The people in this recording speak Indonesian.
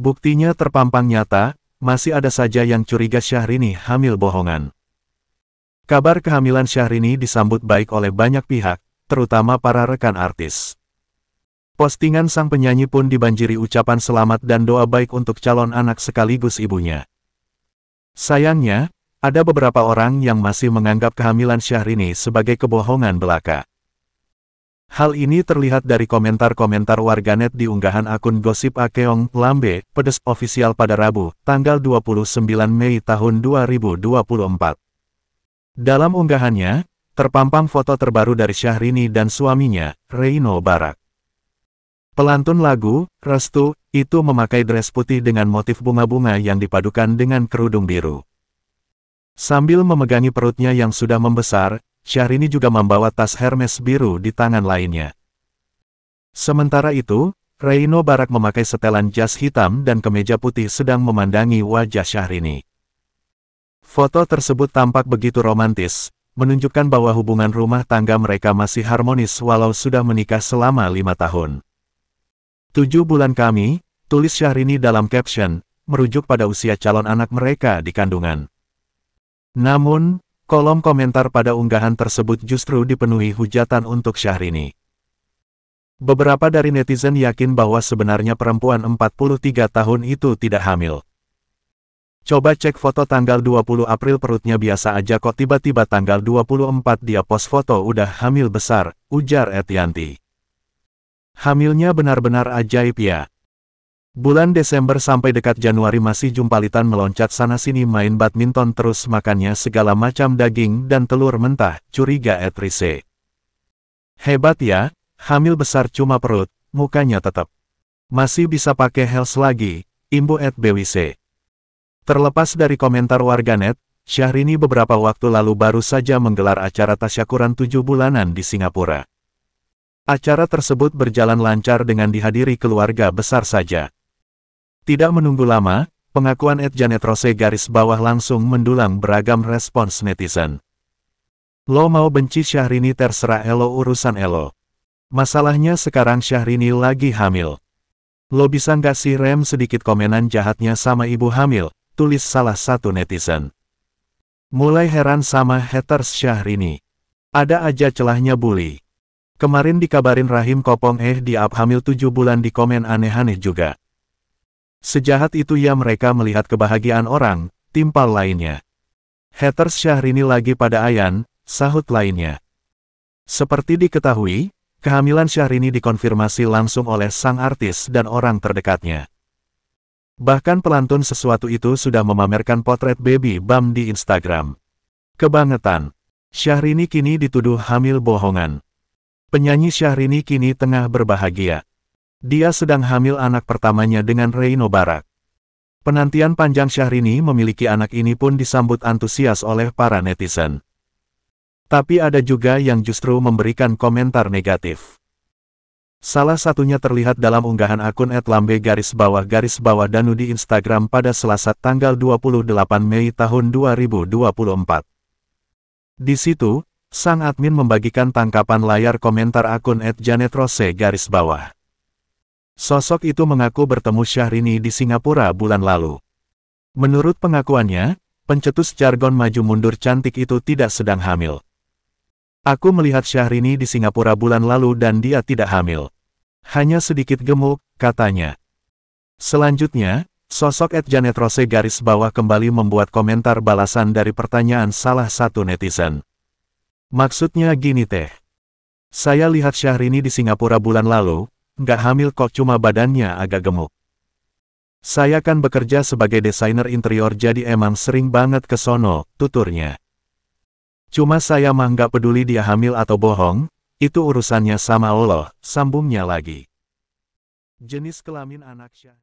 Buktinya terpampang nyata, masih ada saja yang curiga Syahrini hamil bohongan. Kabar kehamilan Syahrini disambut baik oleh banyak pihak, terutama para rekan artis. Postingan sang penyanyi pun dibanjiri ucapan selamat dan doa baik untuk calon anak sekaligus ibunya. Sayangnya, ada beberapa orang yang masih menganggap kehamilan Syahrini sebagai kebohongan belaka. Hal ini terlihat dari komentar-komentar warganet di unggahan akun gosip Akeong Lambe, pedes ofisial pada Rabu, tanggal 29 Mei tahun 2024. Dalam unggahannya, terpampang foto terbaru dari Syahrini dan suaminya, Reino Barak. Pelantun lagu, Restu, itu memakai dress putih dengan motif bunga-bunga yang dipadukan dengan kerudung biru. Sambil memegangi perutnya yang sudah membesar, Syahrini juga membawa tas Hermes biru di tangan lainnya. Sementara itu, Reino Barak memakai setelan jas hitam dan kemeja putih sedang memandangi wajah Syahrini. Foto tersebut tampak begitu romantis, menunjukkan bahwa hubungan rumah tangga mereka masih harmonis walau sudah menikah selama lima tahun. Tujuh bulan kami, tulis Syahrini dalam caption, merujuk pada usia calon anak mereka di kandungan. Namun, Kolom komentar pada unggahan tersebut justru dipenuhi hujatan untuk Syahrini. Beberapa dari netizen yakin bahwa sebenarnya perempuan 43 tahun itu tidak hamil. Coba cek foto tanggal 20 April perutnya biasa aja kok tiba-tiba tanggal 24 dia post foto udah hamil besar, ujar Etianti. Hamilnya benar-benar ajaib ya. Bulan Desember sampai dekat Januari masih jumpalitan meloncat sana-sini main badminton terus makannya segala macam daging dan telur mentah, curiga Etrise. Hebat ya, hamil besar cuma perut, mukanya tetap. Masih bisa pakai heels lagi, imbu at BWC. Terlepas dari komentar warganet, Syahrini beberapa waktu lalu baru saja menggelar acara tasyakuran tujuh bulanan di Singapura. Acara tersebut berjalan lancar dengan dihadiri keluarga besar saja. Tidak menunggu lama, pengakuan Ed Janet Rose garis bawah langsung mendulang beragam respons netizen. Lo mau benci Syahrini terserah Elo urusan Elo. Masalahnya sekarang Syahrini lagi hamil. Lo bisa nggak sih rem sedikit komenan jahatnya sama ibu hamil, tulis salah satu netizen. Mulai heran sama haters Syahrini. Ada aja celahnya bully. Kemarin dikabarin Rahim Kopong eh di up hamil 7 bulan di komen aneh-aneh juga. Sejahat itu ya mereka melihat kebahagiaan orang, timpal lainnya. Haters Syahrini lagi pada Ayan, sahut lainnya. Seperti diketahui, kehamilan Syahrini dikonfirmasi langsung oleh sang artis dan orang terdekatnya. Bahkan pelantun sesuatu itu sudah memamerkan potret baby Bam di Instagram. Kebangetan. Syahrini kini dituduh hamil bohongan. Penyanyi Syahrini kini tengah berbahagia. Dia sedang hamil anak pertamanya dengan Reino Barak. Penantian panjang Syahrini memiliki anak ini pun disambut antusias oleh para netizen. Tapi ada juga yang justru memberikan komentar negatif. Salah satunya terlihat dalam unggahan akun @lambe garis bawah garis bawah danu di Instagram pada Selasa tanggal 28 Mei tahun 2024. Di situ, sang admin membagikan tangkapan layar komentar akun @janetrose garis bawah. Sosok itu mengaku bertemu Syahrini di Singapura bulan lalu. Menurut pengakuannya, pencetus jargon maju mundur cantik itu tidak sedang hamil. Aku melihat Syahrini di Singapura bulan lalu dan dia tidak hamil. Hanya sedikit gemuk, katanya. Selanjutnya, sosok Ed Janet Rose garis bawah kembali membuat komentar balasan dari pertanyaan salah satu netizen. Maksudnya gini teh. Saya lihat Syahrini di Singapura bulan lalu, nggak hamil kok cuma badannya agak gemuk. Saya kan bekerja sebagai desainer interior jadi emang sering banget ke sono, tuturnya. Cuma saya mah nggak peduli dia hamil atau bohong, itu urusannya sama Allah, sambungnya lagi. Jenis kelamin anak syah.